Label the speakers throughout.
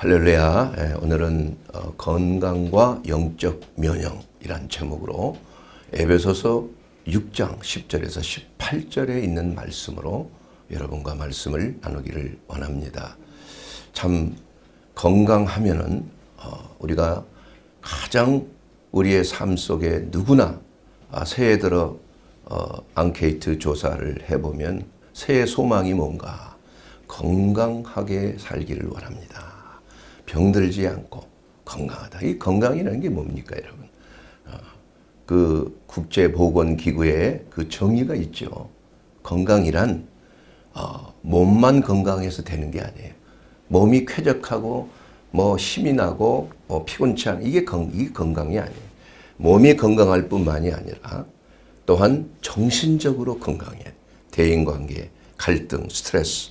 Speaker 1: 할렐루야. 예, 오늘은 어, 건강과 영적 면역이란 제목으로 에베소서 6장 10절에서 18절에 있는 말씀으로 여러분과 말씀을 나누기를 원합니다. 참 건강하면은 어, 우리가 가장 우리의 삶 속에 누구나 아, 새해 들 어, 앙케이트 조사를 해보면 새해 소망이 뭔가 건강하게 살기를 원합니다. 병들지 않고 건강하다. 이 건강이라는 게 뭡니까, 여러분? 아, 그 국제보건기구에 그 정의가 있죠. 건강이란 어, 몸만 건강해서 되는 게 아니에요. 몸이 쾌적하고 뭐 힘이 나고 뭐 피곤치 않 이게 건, 이게 건강이 아니에요. 몸이 건강할 뿐만이 아니라 또한 정신적으로 건강해. 대인관계, 갈등, 스트레스,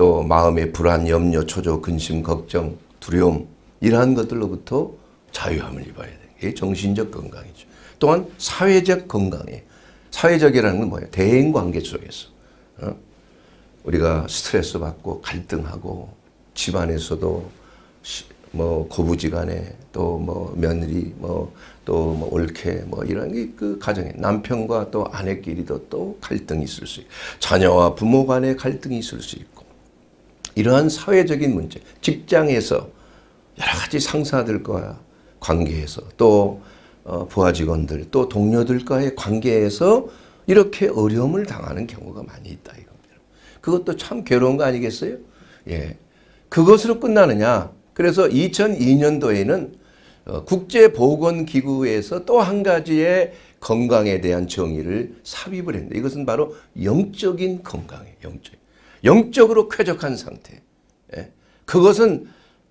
Speaker 1: 또 마음의 불안, 염려, 초조, 근심, 걱정, 두려움 이러한 것들로부터 자유함을 입어야 돼. 이게 정신적 건강이죠. 또한 사회적 건강에 사회적이라는 건 뭐예요? 대인 관계 속에서. 어? 우리가 스트레스 받고 갈등하고 집안에서도 뭐 고부지간에 또 뭐 며느리 뭐또뭐 뭐 올케 뭐 이런 게 그 가정에 남편과 또 아내끼리도 또 갈등이 있을 수 있고 자녀와 부모 간의 갈등이 있을 수 있고 이러한 사회적인 문제, 직장에서 여러 가지 상사들과 관계에서 또 어, 부하 직원들 또 동료들과의 관계에서 이렇게 어려움을 당하는 경우가 많이 있다 이겁니다. 그것도 참 괴로운 거 아니겠어요? 예. 그것으로 끝나느냐? 그래서 2002년도에는 어, 국제보건기구에서 또 한 가지의 건강에 대한 정의를 삽입을 했는데 이것은 바로 영적인 건강이에요. 영적. 영적으로 쾌적한 상태. 예. 그것은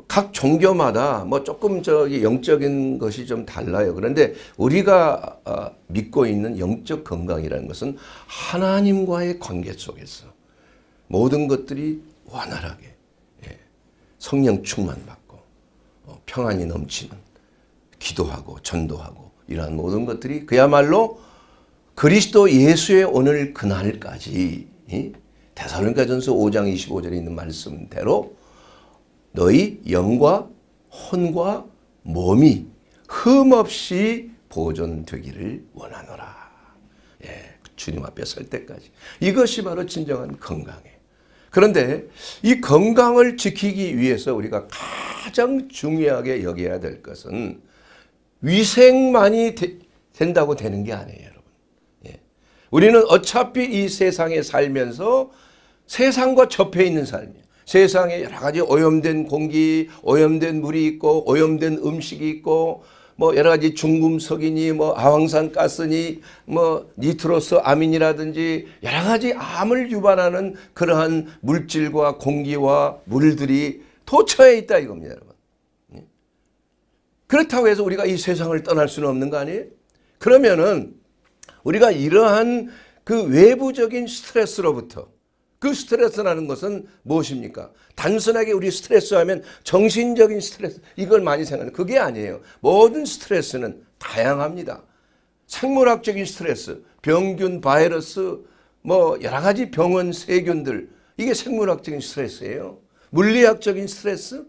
Speaker 1: 각 종교마다 뭐 조금 저기 영적인 것이 좀 달라요. 그런데 우리가 어, 믿고 있는 영적 건강이라는 것은 하나님과의 관계 속에서 모든 것들이 원활하게 예. 성령 충만 받고 어, 평안이 넘치는 기도하고 전도하고 이러한 모든 것들이 그야말로 그리스도 예수의 오늘 그날까지 예? 대사론가전서 5장 25절에 있는 말씀대로 너희 영과 혼과 몸이 흠없이 보존되기를 원하노라. 예, 주님 앞에 설 때까지. 이것이 바로 진정한 건강이에요. 그런데 이 건강을 지키기 위해서 우리가 가장 중요하게 여겨야 될 것은 위생만이 되, 된다고 되는 게 아니에요, 여러분. 예. 우리는 어차피 이 세상에 살면서 세상과 접해 있는 삶이에요. 세상에 여러 가지 오염된 공기, 오염된 물이 있고 오염된 음식이 있고 뭐 여러 가지 중금속이니 뭐 아황산 가스니 뭐 니트로스 아민이라든지 여러 가지 암을 유발하는 그러한 물질과 공기와 물들이 도처에 있다 이겁니다, 여러분. 예. 그렇다고 해서 우리가 이 세상을 떠날 수는 없는 거 아니에요? 그러면은 우리가 이러한 그 외부적인 스트레스로부터 그 스트레스라는 것은 무엇입니까? 단순하게 우리 스트레스 하면 정신적인 스트레스 이걸 많이 생각하는 그게 아니에요. 모든 스트레스는 다양합니다. 생물학적인 스트레스, 병균, 바이러스, 뭐 여러 가지 병원 세균들 이게 생물학적인 스트레스예요. 물리학적인 스트레스,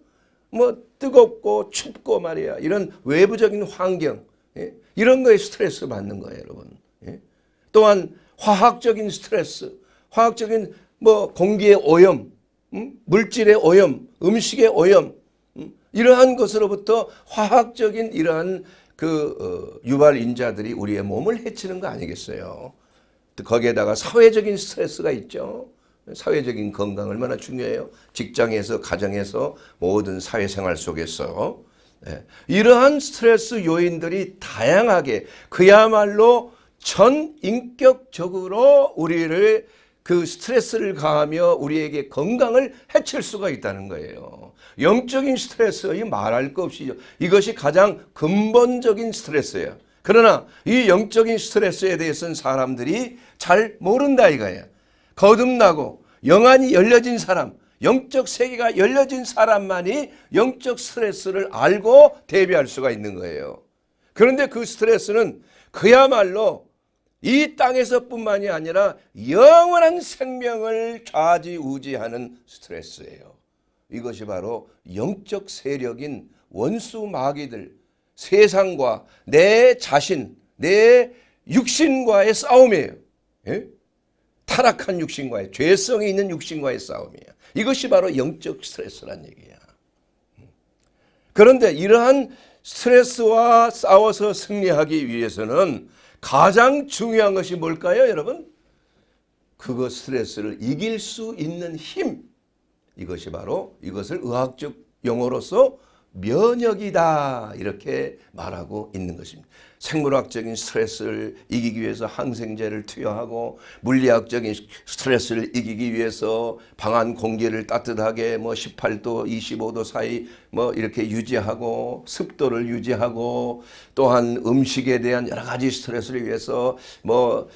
Speaker 1: 뭐 뜨겁고 춥고 말이야 이런 외부적인 환경 예? 이런 거에 스트레스 받는 거예요, 여러분. 예? 또한 화학적인 스트레스, 화학적인 뭐 공기의 오염, 음? 물질의 오염, 음식의 오염 음? 이러한 것으로부터 화학적인 이러한 그 어, 유발 인자들이 우리의 몸을 해치는 거 아니겠어요. 또 거기에다가 사회적인 스트레스가 있죠. 사회적인 건강 얼마나 중요해요. 직장에서 가정에서 모든 사회생활 속에서 네. 이러한 스트레스 요인들이 다양하게 그야말로 전인격적으로 우리를 그 스트레스를 가하며 우리에게 건강을 해칠 수가 있다는 거예요. 영적인 스트레스의 말할 것 없이죠. 이것이 가장 근본적인 스트레스예요. 그러나 이 영적인 스트레스에 대해서는 사람들이 잘 모른다 이거예요. 거듭나고 영안이 열려진 사람, 영적 세계가 열려진 사람만이 영적 스트레스를 알고 대비할 수가 있는 거예요. 그런데 그 스트레스는 그야말로 이 땅에서뿐만이 아니라 영원한 생명을 좌지우지하는 스트레스예요. 이것이 바로 영적 세력인 원수 마귀들, 세상과 내 자신, 내 육신과의 싸움이에요. 예? 타락한 육신과의 죄성이 있는 육신과의 싸움이야. 이것이 바로 영적 스트레스란 얘기야. 그런데 이러한 스트레스와 싸워서 승리하기 위해서는 가장 중요한 것이 뭘까요 여러분? 그거 스트레스를 이길 수 있는 힘 이것이 바로 이것을 의학적 용어로서 면역이다 이렇게 말하고 있는 것입니다. 생물학적인 스트레스를 이기기 위해서 항생제를 투여하고 물리학적인 스트레스를 이기기 위해서 방안 공기를 따뜻하게 뭐 18도, 25도 사이 뭐 이렇게 유지하고 습도를 유지하고 또한 음식에 대한 여러 가지 스트레스를 위해서 뭐뭐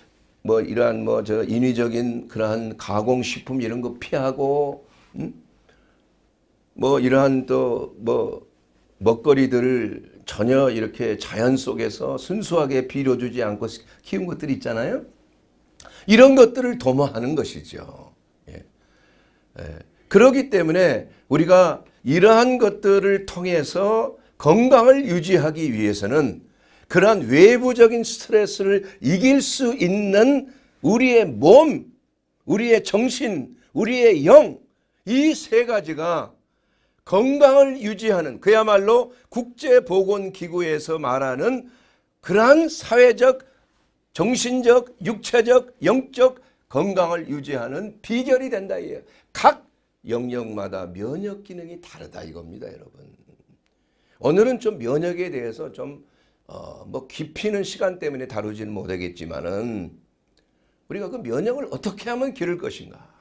Speaker 1: 뭐 이러한 뭐 저 인위적인 그러한 가공식품 이런 거 피하고 음? 뭐 이러한 또 뭐 먹거리들을 전혀 이렇게 자연 속에서 순수하게 빌어주지 않고 키운 것들이 있잖아요. 이런 것들을 도모하는 것이죠. 예. 예. 그러기 때문에 우리가 이러한 것들을 통해서 건강을 유지하기 위해서는 그러한 외부적인 스트레스를 이길 수 있는 우리의 몸, 우리의 정신, 우리의 영, 이 세 가지가 건강을 유지하는 그야말로 국제보건기구에서 말하는 그러한 사회적, 정신적, 육체적, 영적 건강을 유지하는 비결이 된다 이에요. 각 영역마다 면역 기능이 다르다 이겁니다, 여러분. 오늘은 좀 면역에 대해서 좀 어, 뭐 깊이는 시간 때문에 다루지는 못하겠지만은 우리가 그 면역을 어떻게 하면 기를 것인가?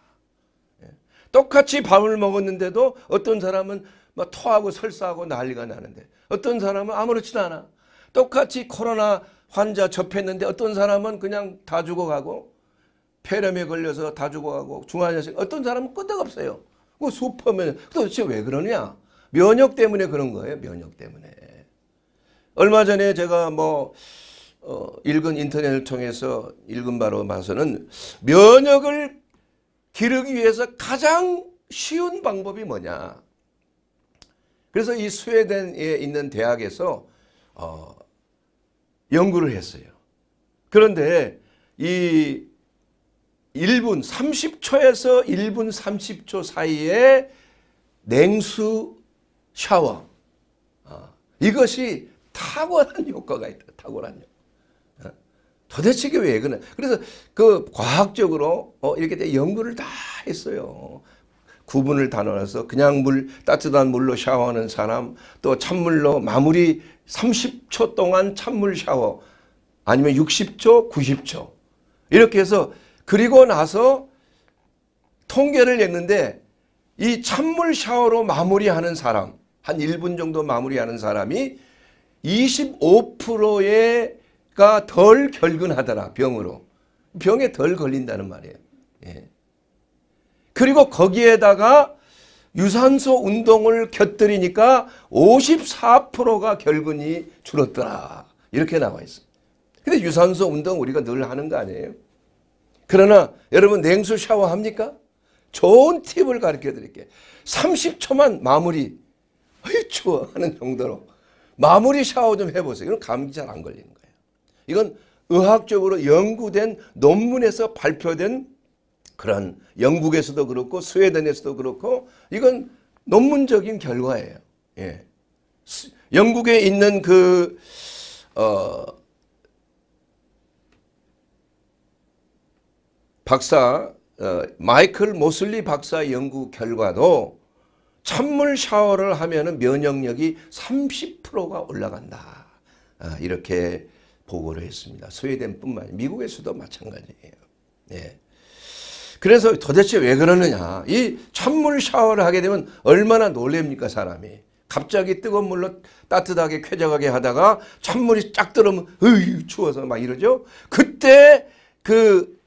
Speaker 1: 똑같이 밥을 먹었는데도 어떤 사람은 막 토하고 설사하고 난리가 나는데 어떤 사람은 아무렇지도 않아. 똑같이 코로나 환자 접했는데 어떤 사람은 그냥 다 죽어가고 폐렴에 걸려서 다 죽어가고 중환자실 어떤 사람은 끄떡없어요. 그 슈퍼맨 도대체 왜 그러냐? 면역 때문에 그런 거예요. 면역 때문에. 얼마 전에 제가 뭐 어, 읽은 인터넷을 통해서 읽은 바로 봐서는 면역을 기르기 위해서 가장 쉬운 방법이 뭐냐. 그래서 이 스웨덴에 있는 대학에서 어, 연구를 했어요. 그런데 이 1분 30초에서 1분 30초 사이에 냉수 샤워 어, 이것이 탁월한 효과가 있다. 탁월한 효과. 도대체 이게 왜 그래? 그래서 그 과학적으로 어, 이렇게 연구를 다 했어요. 구분을 다 넣어서 그냥 물 따뜻한 물로 샤워하는 사람 또 찬물로 마무리 30초 동안 찬물 샤워 아니면 60초 90초 이렇게 해서 그리고 나서 통계를 냈는데 이 찬물 샤워로 마무리하는 사람 한 1분 정도 마무리하는 사람이 25%의 가덜 결근하더라 병으로. 병에 덜 걸린다는 말이에요. 예. 그리고 거기에다가 유산소 운동을 곁들이니까 54%가 결근이 줄었더라. 이렇게 나와 있어요. 근데 유산소 운동 우리가 늘 하는 거 아니에요? 그러나 여러분 냉수 샤워합니까? 좋은 팁을 가르쳐 드릴게요. 30초만 마무리. 어이 추워 하는 정도로 마무리 샤워 좀 해보세요. 그럼 감기 잘안걸리다 이건 의학적으로 연구된 논문에서 발표된 그런 영국에서도 그렇고 스웨덴에서도 그렇고 이건 논문적인 결과예요. 예. 영국에 있는 그 어, 박사 어, 마이클 모슬리 박사 연구 결과도 찬물 샤워를 하면 면역력이 30%가 올라간다. 아, 이렇게 보고를 했습니다. 스웨덴뿐만 미국에서도 마찬가지예요. 예. 그래서 도대체 왜 그러느냐. 이 찬물 샤워를 하게 되면 얼마나 놀랍니까 사람이. 갑자기 뜨거운 물로 따뜻하게 쾌적하게 하다가 찬물이 쫙 들어오면 으이 추워서 막 이러죠. 그때 그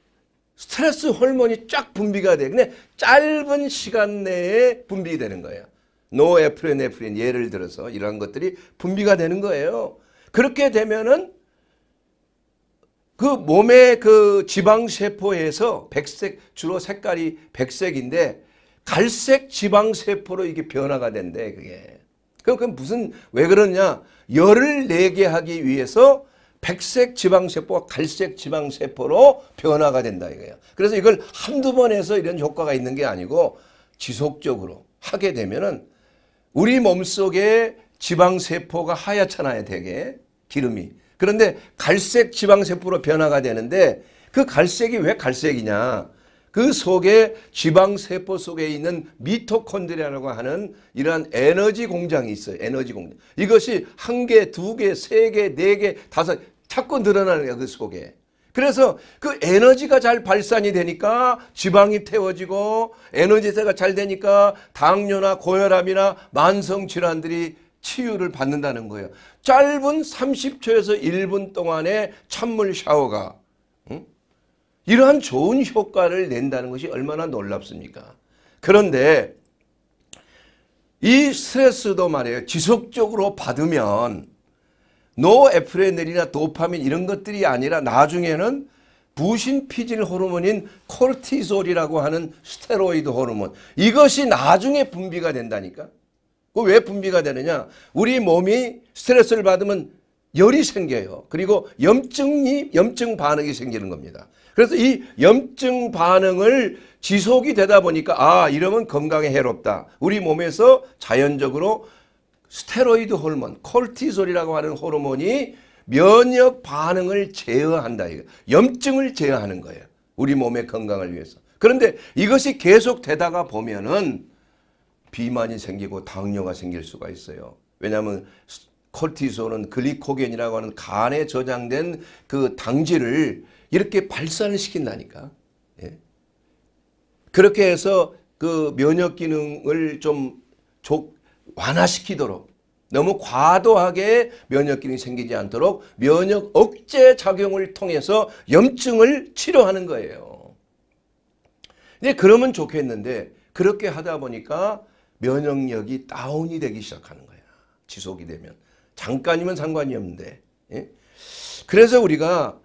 Speaker 1: 스트레스 호르몬이 쫙 분비가 돼. 근데 짧은 시간 내에 분비되는 거예요. 노에프렌에프린 예를 들어서 이러 것들이 분비가 되는 거예요. 그렇게 되면은 그 몸의 그 지방세포에서 백색, 주로 색깔이 백색인데 갈색 지방세포로 이게 변화가 된대, 그게. 그럼 그 무슨, 왜 그러냐. 열을 내게 하기 위해서 백색 지방세포가 갈색 지방세포로 변화가 된다 이거예요. 그래서 이걸 한두 번 해서 이런 효과가 있는 게 아니고 지속적으로 하게 되면은 우리 몸속에 지방세포가 하얗잖아요, 되게. 기름이. 그런데 갈색 지방세포로 변화가 되는데 그 갈색이 왜 갈색이냐. 그 속에 지방세포 속에 있는 미토콘드리아라고 하는 이러한 에너지 공장이 있어요. 에너지 공장. 이것이 한 개, 두 개, 세 개, 네 개, 다섯 자꾸 늘어나는 거예요. 그 속에. 그래서 그 에너지가 잘 발산이 되니까 지방이 태워지고 에너지세가 잘 되니까 당뇨나 고혈압이나 만성 질환들이 치유를 받는다는 거예요. 짧은 30초에서 1분 동안의 찬물 샤워가 응? 이러한 좋은 효과를 낸다는 것이 얼마나 놀랍습니까? 그런데 이 스트레스도 말이에요. 지속적으로 받으면 노에프레넬이나 도파민 이런 것들이 아니라 나중에는 부신 피질 호르몬인 콜티솔이라고 하는 스테로이드 호르몬 이것이 나중에 분비가 된다니까 그 왜 분비가 되느냐? 우리 몸이 스트레스를 받으면 열이 생겨요. 그리고 염증이 염증 반응이 생기는 겁니다. 그래서 이 염증 반응을 지속이 되다 보니까 아 이러면 건강에 해롭다. 우리 몸에서 자연적으로 스테로이드 호르몬 콜티솔이라고 하는 호르몬이 면역 반응을 제어한다. 염증을 제어하는 거예요. 우리 몸의 건강을 위해서. 그런데 이것이 계속 되다가 보면은 비만이 생기고 당뇨가 생길 수가 있어요. 왜냐하면 콜티솔은 글리코겐이라고 하는 간에 저장된 그 당질을 이렇게 발산을 시킨다니까. 예. 그렇게 해서 그 면역 기능을 좀 완화시키도록 너무 과도하게 면역 기능이 생기지 않도록 면역 억제 작용을 통해서 염증을 치료하는 거예요. 근데 그러면 좋겠는데 그렇게 하다 보니까 면역력이 다운이 되기 시작하는 거야. 지속이 되면. 잠깐이면 상관이 없는데. 예? 그래서 우리가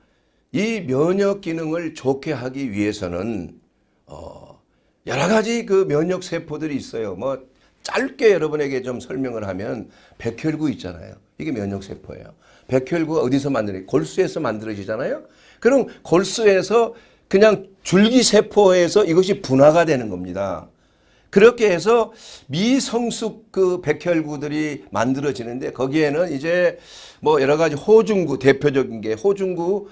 Speaker 1: 이 면역 기능을 좋게 하기 위해서는 어, 여러 가지 그 면역 세포들이 있어요. 뭐 짧게 여러분에게 좀 설명을 하면 백혈구 있잖아요. 이게 면역 세포예요. 백혈구가 어디서 만들어요? 골수에서 만들어지잖아요. 그럼 골수에서 그냥 줄기 세포에서 이것이 분화가 되는 겁니다. 그렇게 해서 미성숙 그 백혈구들이 만들어지는데 거기에는 이제 뭐 여러 가지 호중구 대표적인 게 호중구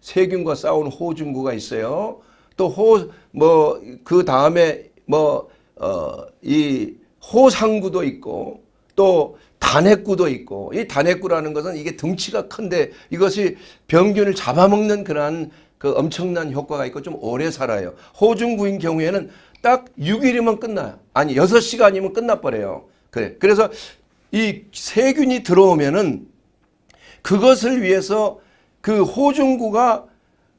Speaker 1: 세균과 싸운 호중구가 있어요. 또 호 뭐 그 다음에 뭐 어 이 호상구도 있고 또 단핵구도 있고 이 단핵구라는 것은 이게 등치가 큰데 이것이 병균을 잡아먹는 그러한 그 엄청난 효과가 있고 좀 오래 살아요. 호중구인 경우에는 딱 6일이면 끝나요. 아니 6시간이면 끝나버려요. 그래. 그래서 이 세균이 들어오면은 그것을 위해서 그 호중구가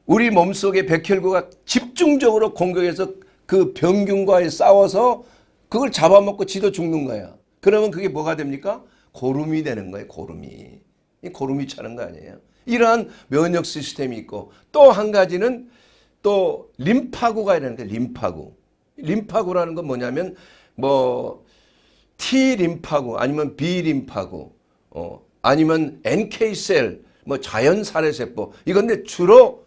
Speaker 1: 우리 몸속에 백혈구가 집중적으로 공격해서 그 병균과의 싸워서 그걸 잡아먹고 지도 죽는 거예요 그러면 그게 뭐가 됩니까? 고름이 되는 거예요. 고름이. 이 고름이 차는 거 아니에요. 이러한 면역 시스템이 있고 또 한 가지는 또 림파구가 이라는 데 림파구. 림파구라는 건 뭐냐면 뭐 T 림파구 아니면 B 림파구 어, 아니면 NK셀 뭐 자연 살해세포 이건데 주로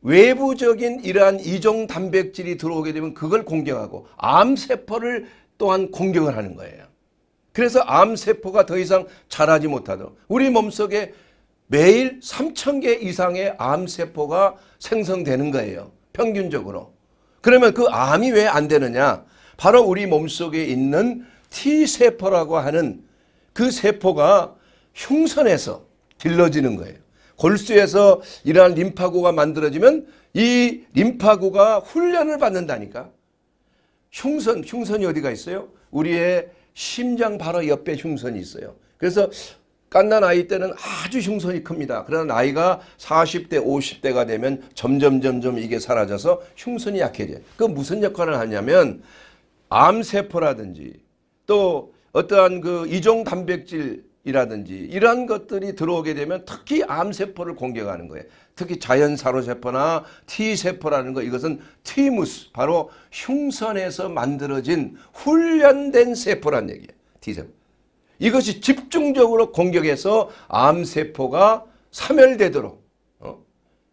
Speaker 1: 외부적인 이러한 이종 단백질이 들어오게 되면 그걸 공격하고 암세포를 또한 공격을 하는 거예요. 그래서 암세포가 더 이상 자라지 못하도록 우리 몸속에 매일 3 0 0 0개 이상의 암세포가 생성되는 거예요. 평균적으로. 그러면 그 암이 왜 안 되느냐? 바로 우리 몸속에 있는 T세포라고 하는 그 세포가 흉선에서 길러지는 거예요. 골수에서 이러한 림파구가 만들어지면 이 림파구가 훈련을 받는다니까. 흉선, 흉선이 어디가 있어요? 우리의 심장 바로 옆에 흉선이 있어요. 그래서 갓난 아이 때는 아주 흉선이 큽니다. 그러나 나이가 40대, 50대가 되면 점점 점점 이게 사라져서 흉선이 약해져요. 그 무슨 역할을 하냐면 암세포라든지 또 어떠한 그 이종 단백질이라든지 이러한 것들이 들어오게 되면 특히 암세포를 공격하는 거예요. 특히 자연사로세포나 T세포라는 거 이것은 티무스 바로 흉선에서 만들어진 훈련된 세포란 얘기예요. T세포. 이것이 집중적으로 공격해서 암세포가 사멸되도록 어?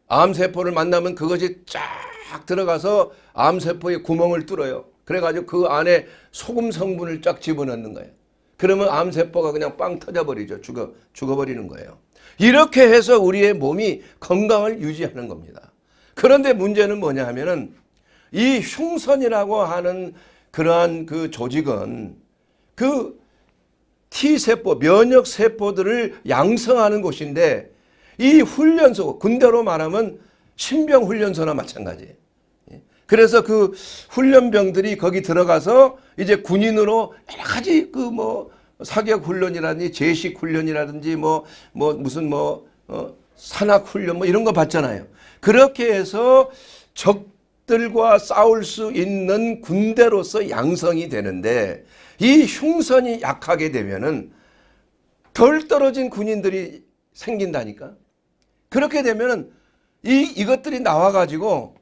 Speaker 1: 암세포를 만나면 그것이 쫙 들어가서 암세포의 구멍을 뚫어요. 그래가지고 그 안에 소금 성분을 쫙 집어넣는 거예요. 그러면 암세포가 그냥 빵 터져버리죠. 죽어, 죽어버리는 거예요. 이렇게 해서 우리의 몸이 건강을 유지하는 겁니다. 그런데 문제는 뭐냐 하면은 이 흉선이라고 하는 그러한 그 조직은 그 T세포, 면역세포들을 양성하는 곳인데 이 훈련소, 군대로 말하면 신병훈련소나 마찬가지예요. 그래서 그 훈련병들이 거기 들어가서 이제 군인으로 여러 가지 그 뭐 사격 훈련이라든지 제식 훈련이라든지 뭐뭐 뭐 무슨 뭐 어, 산악 훈련 뭐 이런 거 받잖아요. 그렇게 해서 적들과 싸울 수 있는 군대로서 양성이 되는데 이 흉선이 약하게 되면은 덜 떨어진 군인들이 생긴다니까. 그렇게 되면은 이 이것들이 나와 가지고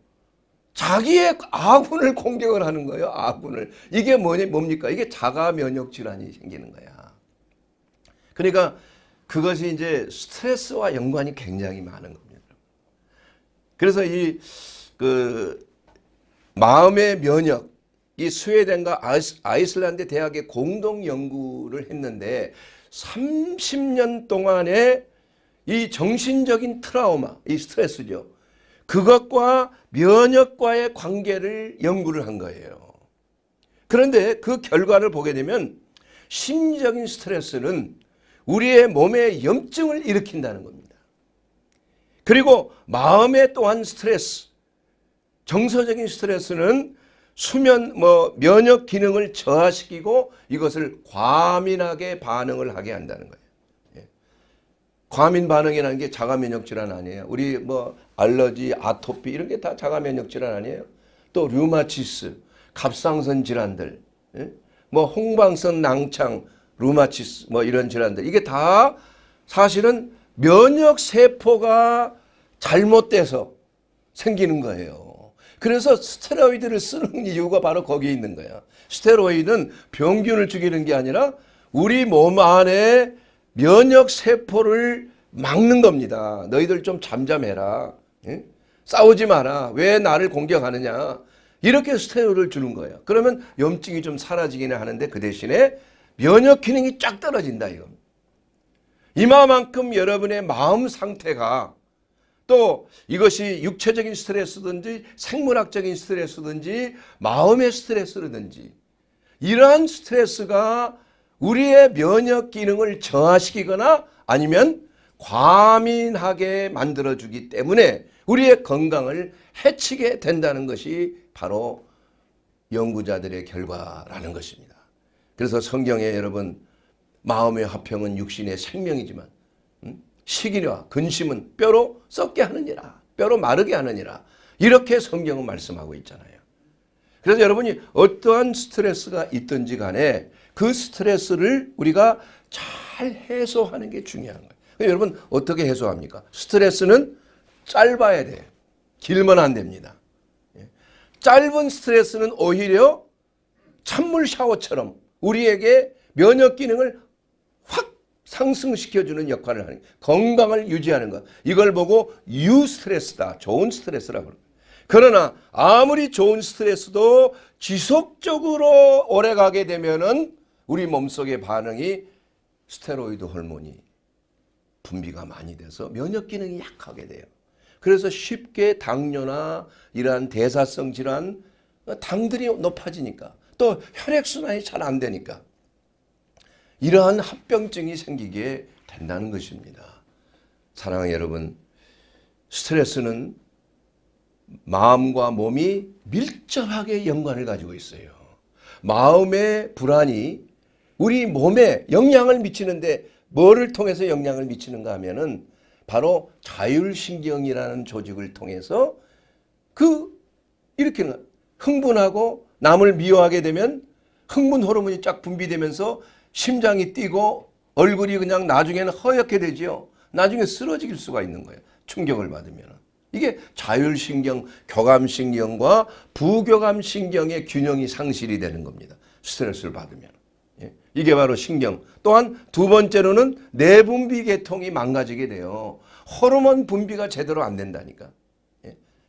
Speaker 1: 자기의 아군을 공격을 하는 거예요. 아군을. 이게 뭐니 뭡니까? 이게 자가 면역 질환이 생기는 거야. 그러니까 그것이 이제 스트레스와 연관이 굉장히 많은 겁니다. 그래서 이 그 마음의 면역 이 스웨덴과 아이슬란드 대학의 공동 연구를 했는데 30년 동안의 이 정신적인 트라우마, 이 스트레스죠. 그것과 면역과의 관계를 연구를 한 거예요. 그런데 그 결과를 보게 되면 심리적인 스트레스는 우리의 몸에 염증을 일으킨다는 겁니다. 그리고 마음에 또한 스트레스, 정서적인 스트레스는 수면 뭐 면역 기능을 저하시키고 이것을 과민하게 반응을 하게 한다는 거예요. 예. 과민 반응이라는 게 자가 면역 질환 아니에요. 우리 뭐 알러지, 아토피 이런 게 다 자가 면역 질환 아니에요. 또 류마티스, 갑상선 질환들, 예? 뭐 홍방선 낭창, 루마티스 뭐 이런 질환들 이게 다 사실은 면역 세포가 잘못돼서 생기는 거예요. 그래서 스테로이드를 쓰는 이유가 바로 거기에 있는 거야. 스테로이드는 병균을 죽이는 게 아니라 우리 몸 안에 면역 세포를 막는 겁니다. 너희들 좀 잠잠해라. 예? 싸우지 마라. 왜 나를 공격하느냐. 이렇게 스테로이드를 주는 거예요. 그러면 염증이 좀 사라지기는 하는데 그 대신에 면역 기능이 쫙 떨어진다 이겁니다. 이마만큼 여러분의 마음 상태가 또 이것이 육체적인 스트레스든지 생물학적인 스트레스든지 마음의 스트레스든지 이러한 스트레스가 우리의 면역 기능을 저하시키거나 아니면 과민하게 만들어주기 때문에 우리의 건강을 해치게 된다는 것이 바로 연구자들의 결과라는 것입니다. 그래서 성경에 여러분 마음의 화평은 육신의 생명이지만 시기와 근심은 뼈로 썩게 하느니라. 뼈로 마르게 하느니라. 이렇게 성경은 말씀하고 있잖아요. 그래서 여러분이 어떠한 스트레스가 있든지 간에 그 스트레스를 우리가 잘 해소하는 게 중요한 거예요. 그러니까 여러분 어떻게 해소합니까? 스트레스는 짧아야 돼 길면 안 됩니다. 예. 짧은 스트레스는 오히려 찬물 샤워처럼 우리에게 면역 기능을 상승시켜주는 역할을 하는 건강을 유지하는 것. 이걸 보고 유 스트레스다. 좋은 스트레스라고 합니다. 그러나 아무리 좋은 스트레스도 지속적으로 오래 가게 되면은 우리 몸속의 반응이 스테로이드 호르몬이 분비가 많이 돼서 면역 기능이 약하게 돼요. 그래서 쉽게 당뇨나 이러한 대사성 질환 당들이 높아지니까 또 혈액순환이 잘 안 되니까 이러한 합병증이 생기게 된다는 것입니다. 사랑하는 여러분, 스트레스는 마음과 몸이 밀접하게 연관을 가지고 있어요. 마음의 불안이 우리 몸에 영향을 미치는데 뭐를 통해서 영향을 미치는가 하면은 바로 자율신경이라는 조직을 통해서 그 이렇게 흥분하고 남을 미워하게 되면 흥분 호르몬이 쫙 분비되면서 심장이 뛰고 얼굴이 그냥 나중에는 허옇게 되지요. 나중에 쓰러질 수가 있는 거예요. 충격을 받으면. 이게 자율신경, 교감신경과 부교감신경의 균형이 상실이 되는 겁니다. 스트레스를 받으면. 예? 이게 바로 신경. 또한 두 번째로는 내분비 계통이 망가지게 돼요. 호르몬 분비가 제대로 안 된다니까.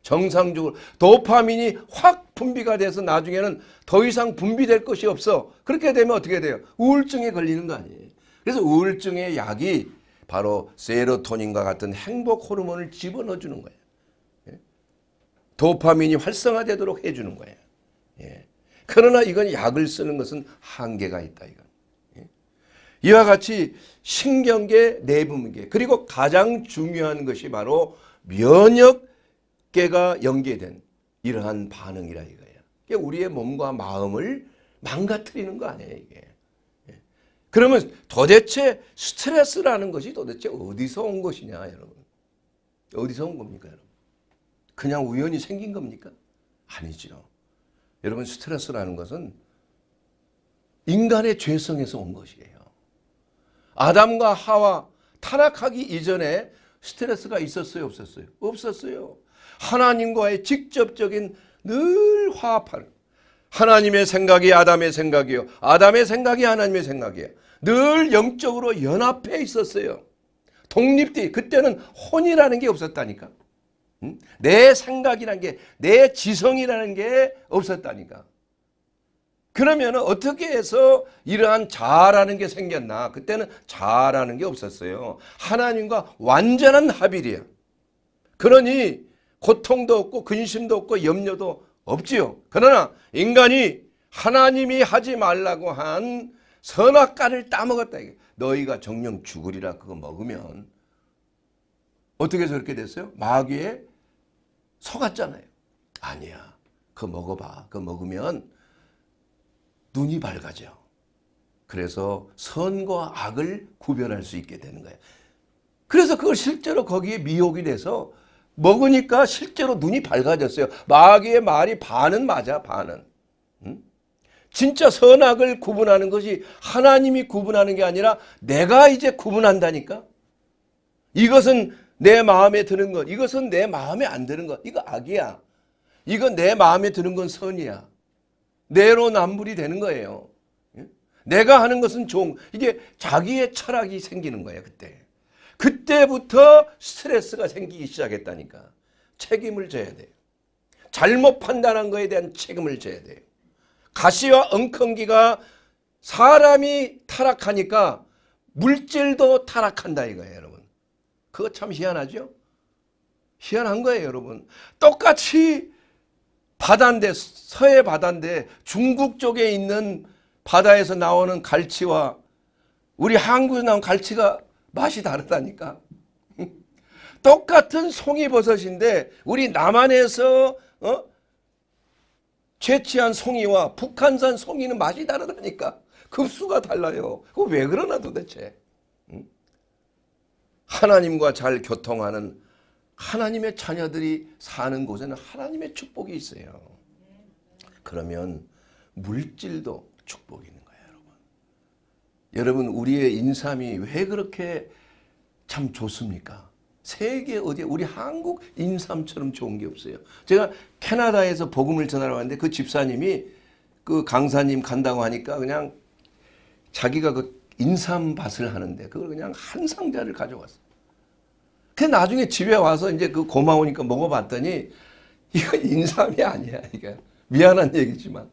Speaker 1: 정상적으로 도파민이 확 분비가 돼서 나중에는 더 이상 분비될 것이 없어. 그렇게 되면 어떻게 돼요? 우울증에 걸리는 거 아니에요. 그래서 우울증의 약이 바로 세로토닌과 같은 행복 호르몬을 집어넣어 주는 거예요. 예? 도파민이 활성화되도록 해주는 거예요. 예. 그러나 이건 약을 쓰는 것은 한계가 있다. 이건. 예? 이와 같이 신경계, 내부계 그리고 가장 중요한 것이 바로 면역 깨가 연계된 이러한 반응이라 이거예요. 이게 우리의 몸과 마음을 망가뜨리는 거 아니에요 이게. 예. 그러면 도대체 스트레스라는 것이 도대체 어디서 온 것이냐 여러분. 어디서 온 겁니까 여러분. 그냥 우연히 생긴 겁니까? 아니죠. 여러분 스트레스라는 것은 인간의 죄성에서 온 것이에요. 아담과 하와 타락하기 이전에 스트레스가 있었어요 없었어요? 없었어요. 하나님과의 직접적인 늘 화합하는 하나님의 생각이 아담의 생각이요. 아담의 생각이 하나님의 생각이에요. 늘 영적으로 연합해 있었어요. 독립돼 그때는 혼이라는 게 없었다니까. 내 생각이라는 게, 내 지성이라는 게 없었다니까. 그러면 어떻게 해서 이러한 자라는 게 생겼나? 그때는 자라는 게 없었어요. 하나님과 완전한 합일이에요. 그러니 고통도 없고 근심도 없고 염려도 없지요. 그러나 인간이 하나님이 하지 말라고 한 선악과를 따먹었다. 너희가 정령 죽으리라 그거 먹으면 어떻게 저렇게 됐어요? 마귀에 속았잖아요. 아니야. 그거 먹어봐. 그거 먹으면 눈이 밝아져. 그래서 선과 악을 구별할 수 있게 되는 거예요. 그래서 그걸 실제로 거기에 미혹이 돼서 먹으니까 실제로 눈이 밝아졌어요. 마귀의 말이 반은 맞아, 반은. 진짜 선악을 구분하는 것이 하나님이 구분하는 게 아니라 내가 이제 구분한다니까. 이것은 내 마음에 드는 것, 이것은 내 마음에 안 드는 것, 이거 악이야. 이건 내 마음에 드는 건 선이야. 내로 남불이 되는 거예요. 내가 하는 것은 종. 이게 자기의 철학이 생기는 거예요, 그때. 그때부터 스트레스가 생기기 시작했다니까. 책임을 져야 돼요. 잘못 판단한 거에 대한 책임을 져야 돼요. 가시와 엉겅기가 사람이 타락하니까 물질도 타락한다 이거예요 여러분. 그거 참 희한하죠? 희한한 거예요 여러분. 똑같이 바다인데 서해 바다인데 중국 쪽에 있는 바다에서 나오는 갈치와 우리 한국에서 나온 갈치가 맛이 다르다니까. 똑같은 송이버섯인데 우리 남한에서 어? 채취한 송이와 북한산 송이는 맛이 다르다니까. 급수가 달라요. 그왜 그러나 도대체. 하나님과 잘 교통하는 하나님의 자녀들이 사는 곳에는 하나님의 축복이 있어요. 그러면 물질도 축복이네. 여러분 우리의 인삼이 왜 그렇게 참 좋습니까? 세계 어디 우리 한국 인삼처럼 좋은 게 없어요. 제가 캐나다에서 복음을 전하러 왔는데 그 집사님이 그 강사님 간다고 하니까 그냥 자기가 그 인삼밭을 하는데 그걸 그냥 한 상자를 가져왔어. 그 나중에 집에 와서 이제 그 고마우니까 먹어봤더니 이거 인삼이 아니야 이게 미안한 얘기지만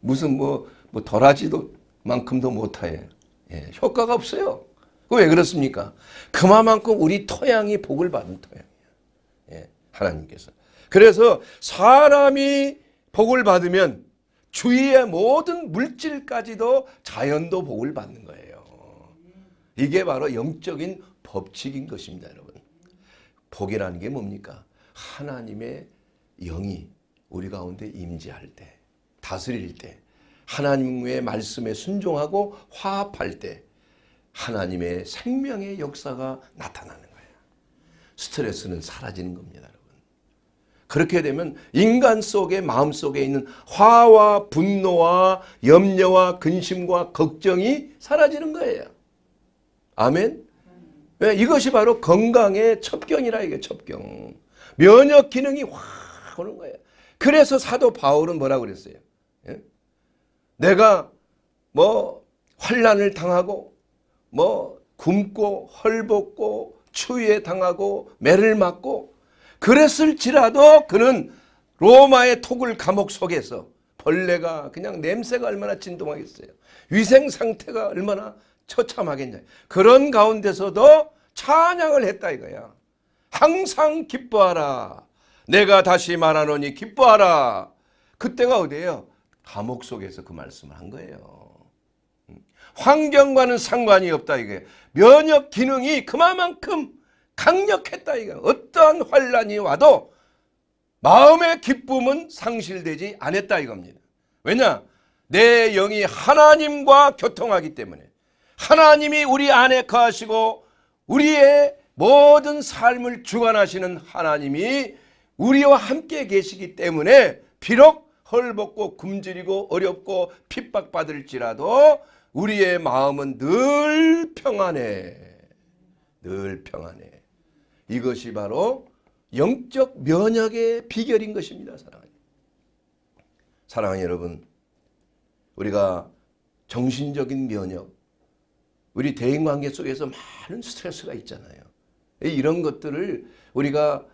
Speaker 1: 무슨 뭐, 뭐 도라지도 만큼도 못해. 예, 효과가 없어요. 왜 그렇습니까? 그만큼 우리 토양이 복을 받은 토양이야. 예, 하나님께서. 그래서 사람이 복을 받으면 주위의 모든 물질까지도 자연도 복을 받는 거예요. 이게 바로 영적인 법칙인 것입니다, 여러분. 복이라는 게 뭡니까? 하나님의 영이 우리 가운데 임재할 때, 다스릴 때 하나님의 말씀에 순종하고 화합할 때 하나님의 생명의 역사가 나타나는 거예요. 스트레스는 사라지는 겁니다. 여러분. 그렇게 되면 인간 속에 마음 속에 있는 화와 분노와 염려와 근심과 걱정이 사라지는 거예요. 아멘. 네, 이것이 바로 건강의 첩경이라 이게 첩경. 면역 기능이 확 오는 거예요. 그래서 사도 바울은 뭐라 그랬어요? 내가 뭐 환란을 당하고 뭐 굶고 헐벗고 추위에 당하고 매를 맞고 그랬을지라도 그는 로마의 토굴 감옥 속에서 벌레가 그냥 냄새가 얼마나 진동하겠어요. 위생 상태가 얼마나 처참하겠냐. 그런 가운데서도 찬양을 했다 이거야. 항상 기뻐하라. 내가 다시 말하노니 기뻐하라. 그때가 어디예요? 감옥 속에서 그 말씀을 한 거예요. 음. 환경과는 상관이 없다 이게 면역 기능이 그만큼 강력했다 이거 어떠한 환란이 와도 마음의 기쁨은 상실되지 않았다 이겁니다. 왜냐? 내 영이 하나님과 교통하기 때문에 하나님이 우리 안에 거하시고 우리의 모든 삶을 주관하시는 하나님이 우리와 함께 계시기 때문에 비록 헐벗고 굶주리고 어렵고 핍박받을지라도 우리의 마음은 늘 평안해. 늘 평안해. 이것이 바로 영적 면역의 비결인 것입니다. 사랑하는 사랑하는 여러분 우리가 정신적인 면역 우리 대인관계 속에서 많은 스트레스가 있잖아요. 이런 것들을 우리가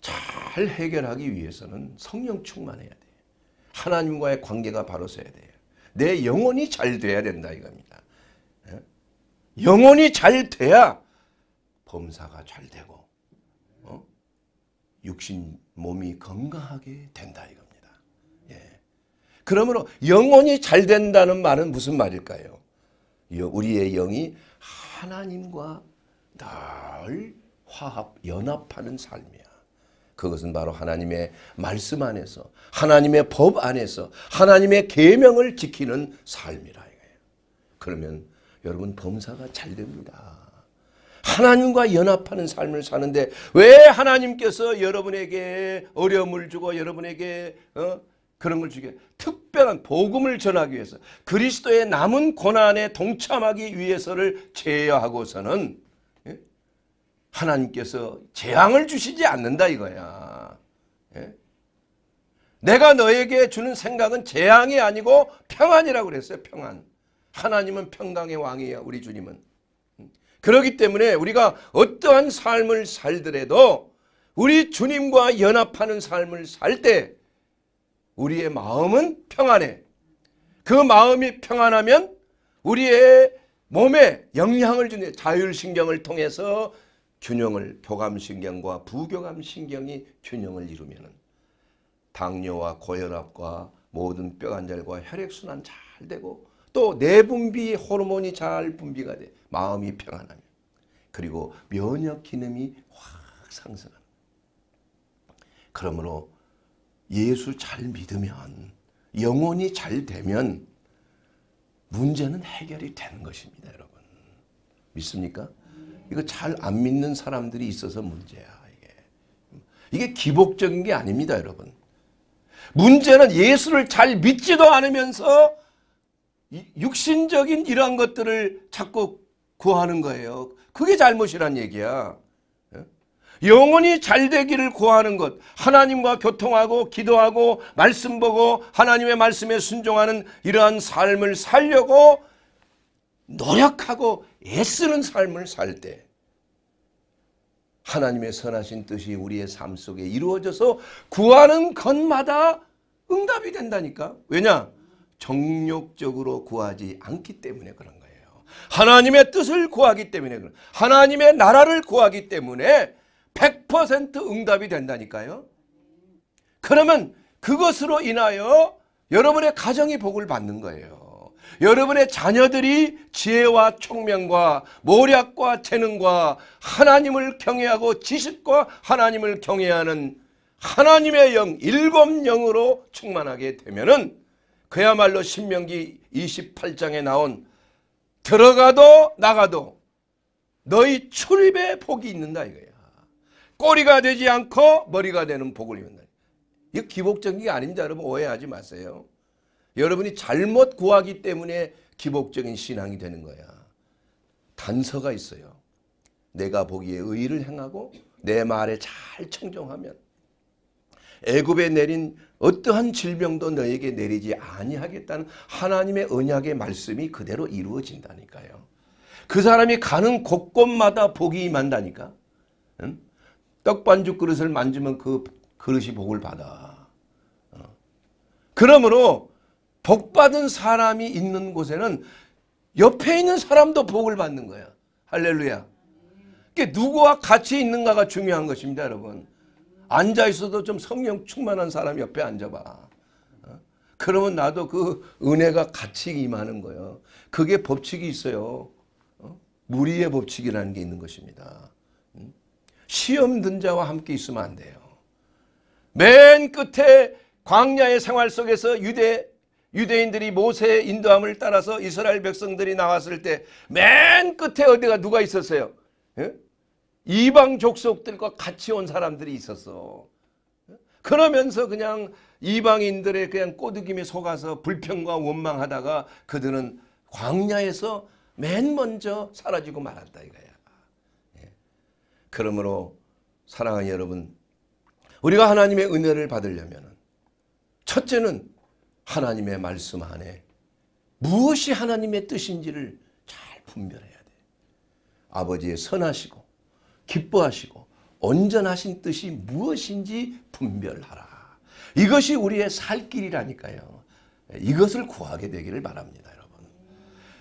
Speaker 1: 잘 해결하기 위해서는 성령 충만해야 하나님과의 관계가 바로 서야 돼요. 내 영혼이 잘 돼야 된다 이겁니다. 예? 영혼이 잘 돼야 범사가 잘 되고 어? 육신 몸이 건강하게 된다 이겁니다. 예. 그러므로 영혼이 잘 된다는 말은 무슨 말일까요? 우리의 영이 하나님과 늘 화합 연합하는 삶이에요. 그것은 바로 하나님의 말씀 안에서 하나님의 법 안에서 하나님의 계명을 지키는 삶이라 이거예요. 그러면 여러분 범사가 잘 됩니다. 하나님과 연합하는 삶을 사는데 왜 하나님께서 여러분에게 어려움을 주고 여러분에게 어? 그런 걸 주게 특별한 복음을 전하기 위해서 그리스도의 남은 고난에 동참하기 위해서를 제외하고서는 하나님께서 재앙을 주시지 않는다 이거야. 예? 내가 너에게 주는 생각은 재앙이 아니고 평안이라고 그랬어요. 평안. 하나님은 평강의 왕이에요. 우리 주님은. 그렇기 때문에 우리가 어떠한 삶을 살더라도 우리 주님과 연합하는 삶을 살 때 우리의 마음은 평안해. 그 마음이 평안하면 우리의 몸에 영향을 주는 자율신경을 통해서 균형을 교감신경과 부교감신경이 균형을 이루면 당뇨와 고혈압과 모든 뼈관절과 혈액순환 잘 되고 또 내분비 호르몬이 잘 분비가 돼 마음이 평안하면 그리고 면역 기능이 확 상승하는 그러므로 예수 잘 믿으면 영혼이 잘 되면 문제는 해결이 되는 것입니다 여러분 믿습니까? 이거 잘 안 믿는 사람들이 있어서 문제야. 이게. 이게 기복적인 게 아닙니다, 여러분. 문제는 예수를 잘 믿지도 않으면서 육신적인 이러한 것들을 자꾸 구하는 거예요. 그게 잘못이란 얘기야. 예? 영원히잘 되기를 구하는 것, 하나님과 교통하고 기도하고 말씀 보고 하나님의 말씀에 순종하는 이러한 삶을 살려고 노력하고 애쓰는 삶을 살 때 하나님의 선하신 뜻이 우리의 삶 속에 이루어져서 구하는 것마다 응답이 된다니까. 왜냐? 정욕적으로 구하지 않기 때문에 그런 거예요. 하나님의 뜻을 구하기 때문에 그런 하나님의 나라를 구하기 때문에 100% 응답이 된다니까요. 그러면 그것으로 인하여 여러분의 가정이 복을 받는 거예요. 여러분의 자녀들이 지혜와 총명과 모략과 재능과 하나님을 경외하고 지식과 하나님을 경외하는 하나님의 영 일곱 영으로 충만하게 되면은 그야말로 신명기 28장에 나온 들어가도 나가도 너희 출입에 복이 있는다 이거야. 꼬리가 되지 않고 머리가 되는 복을 입는다. 이거 기복적인 게 아닙니다. 여러분 오해하지 마세요. 여러분이 잘못 구하기 때문에 기복적인 신앙이 되는 거야. 단서가 있어요. 내가 보기에 의를 행하고 내 말에 잘 청정하면 애굽에 내린 어떠한 질병도 너에게 내리지 아니하겠다는 하나님의 언약의 말씀이 그대로 이루어진다니까요. 그 사람이 가는 곳곳마다 복이 임한다니까. 응? 떡반죽 그릇을 만지면 그 그릇이 복을 받아. 어. 그러므로 복 받은 사람이 있는 곳에는 옆에 있는 사람도 복을 받는 거야. 할렐루야. 그게 누구와 같이 있는가가 중요한 것입니다, 여러분. 앉아 있어도 좀 성령 충만한 사람 옆에 앉아봐. 어? 그러면 나도 그 은혜가 같이 임하는 거예요. 그게 법칙이 있어요. 어? 무리의 법칙이라는 게 있는 것입니다. 음? 시험 든 자와 함께 있으면 안 돼요. 맨 끝에 광야의 생활 속에서 유대 유대인들이 모세의 인도함을 따라서 이스라엘 백성들이 나왔을 때 맨 끝에 어디가 누가 있었어요? 예? 이방 족속들과 같이 온 사람들이 있었어. 예? 그러면서 그냥 이방인들의 그냥 꼬드김에 속아서 불평과 원망하다가 그들은 광야에서 맨 먼저 사라지고 말았다 이거야. 예. 그러므로 사랑하는 여러분 우리가 하나님의 은혜를 받으려면 첫째는 하나님의 말씀 안에 무엇이 하나님의 뜻인지를 잘 분별해야 돼. 아버지의 선하시고 기뻐하시고 온전하신 뜻이 무엇인지 분별하라. 이것이 우리의 살 길이라니까요. 이것을 구하게 되기를 바랍니다. 여러분.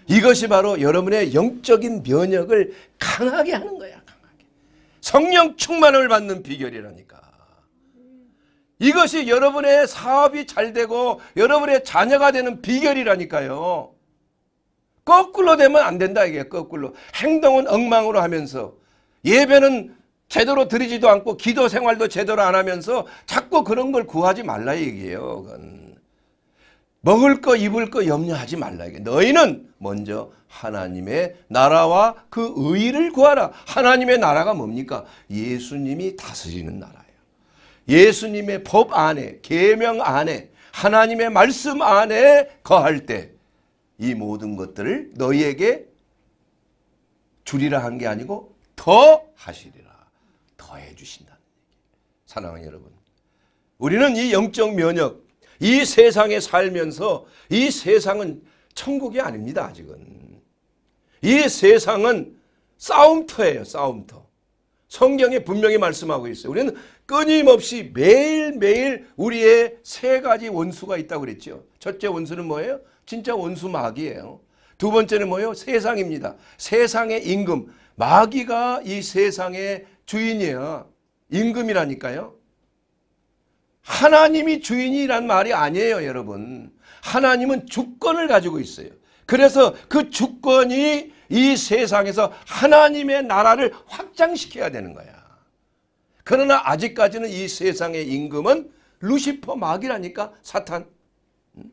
Speaker 1: 이것이 바로 여러분의 영적인 면역을 강하게 하는 거야. 강하게. 성령 충만을 받는 비결이라니까. 이것이 여러분의 사업이 잘 되고 여러분의 자녀가 되는 비결이라니까요. 거꾸로 되면 안 된다 이게 거꾸로. 행동은 엉망으로 하면서 예배는 제대로 드리지도 않고 기도 생활도 제대로 안 하면서 자꾸 그런 걸 구하지 말라 얘기예요. 그건. 먹을 거 입을 거 염려하지 말라 이게. 너희는 먼저 하나님의 나라와 그 의의를 구하라. 하나님의 나라가 뭡니까? 예수님이 다스리는 나라예요. 예수님의 법 안에 계명 안에 하나님의 말씀 안에 거할 때 이 모든 것들을 너희에게 줄이라한 게 아니고 더 하시리라. 더 해 주신다는 사랑하는 여러분. 우리는 이 영적 면역 이 세상에 살면서 이 세상은 천국이 아닙니다. 아직은. 이 세상은 싸움터예요. 싸움터. 성경에 분명히 말씀하고 있어요. 우리는 끊임없이 매일매일 우리의 세 가지 원수가 있다고 그랬죠. 첫째 원수는 뭐예요? 진짜 원수 마귀예요. 두 번째는 뭐예요? 세상입니다. 세상의 임금. 마귀가 이 세상의 주인이야. 임금이라니까요. 하나님이 주인이란 말이 아니에요, 여러분. 하나님은 주권을 가지고 있어요. 그래서 그 주권이 이 세상에서 하나님의 나라를 확장시켜야 되는 거야. 그러나 아직까지는 이 세상의 임금은 루시퍼 마귀라니까 사탄. 음?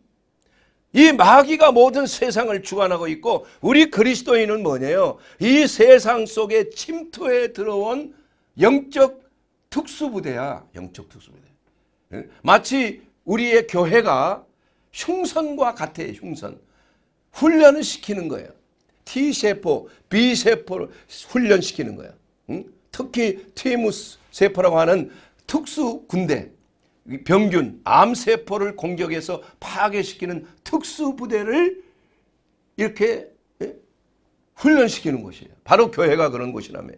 Speaker 1: 이 마귀가 모든 세상을 주관하고 있고 우리 그리스도인은 뭐냐요? 이 세상 속에 침투해 들어온 영적 특수부대야. 영적 특수부대. 예? 마치 우리의 교회가 흉선과 같아 흉선. 훈련을 시키는 거예요. T세포, B세포를 훈련시키는 거예요. 음? 특히 티무스 세포라고 하는 특수 군대 병균 암세포를 공격해서 파괴시키는 특수부대를 이렇게 예? 훈련시키는 곳이에요. 바로 교회가 그런 곳이라며요.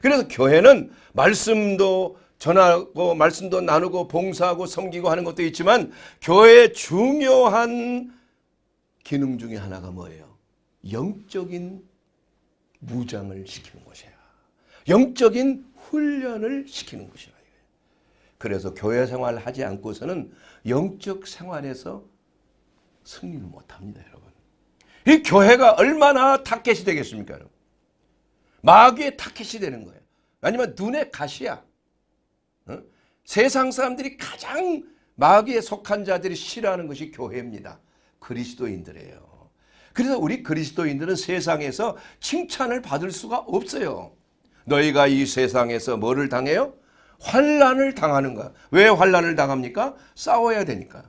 Speaker 1: 그래서 교회는 말씀도 전하고 말씀도 나누고 봉사하고 섬기고 하는 것도 있지만 교회의 중요한 기능 중에 하나가 뭐예요? 영적인 무장을 시키는 곳이에요. 영적인 훈련을 시키는 것이라. 그래서 교회 생활을 하지 않고서는 영적 생활에서 승리를 못합니다. 여러분. 이 교회가 얼마나 타켓이 되겠습니까? 여러분? 마귀의 타켓이 되는 거예요. 아니면 눈의 가시야. 어? 세상 사람들이 가장 마귀에 속한 자들이 싫어하는 것이 교회입니다. 그리스도인들이에요. 그래서 우리 그리스도인들은 세상에서 칭찬을 받을 수가 없어요. 너희가 이 세상에서 뭐를 당해요? 환란을 당하는 거야. 왜 환란을 당합니까? 싸워야 되니까.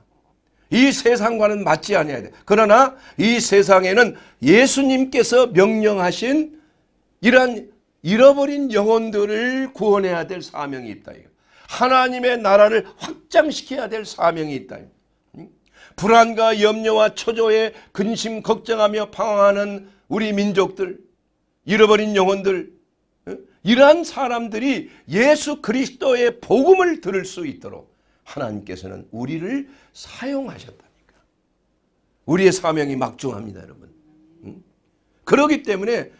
Speaker 1: 이 세상과는 맞지 아야 돼. 그러나 이 세상에는 예수님께서 명령하신 이러한 잃어버린 영혼들을 구원해야 될 사명이 있다. 하나님의 나라를 확장시켜야 될 사명이 있다. 불안과 염려와 초조에 근심 걱정하며 방황하는 우리 민족들, 잃어버린 영혼들, 이러한 사람들이 예수 그리스도의 복음을 들을 수 있도록 하나님께서는 우리를 사용하셨다니까. 우리의 사명이 막중합니다, 여러분. 그러기 때문에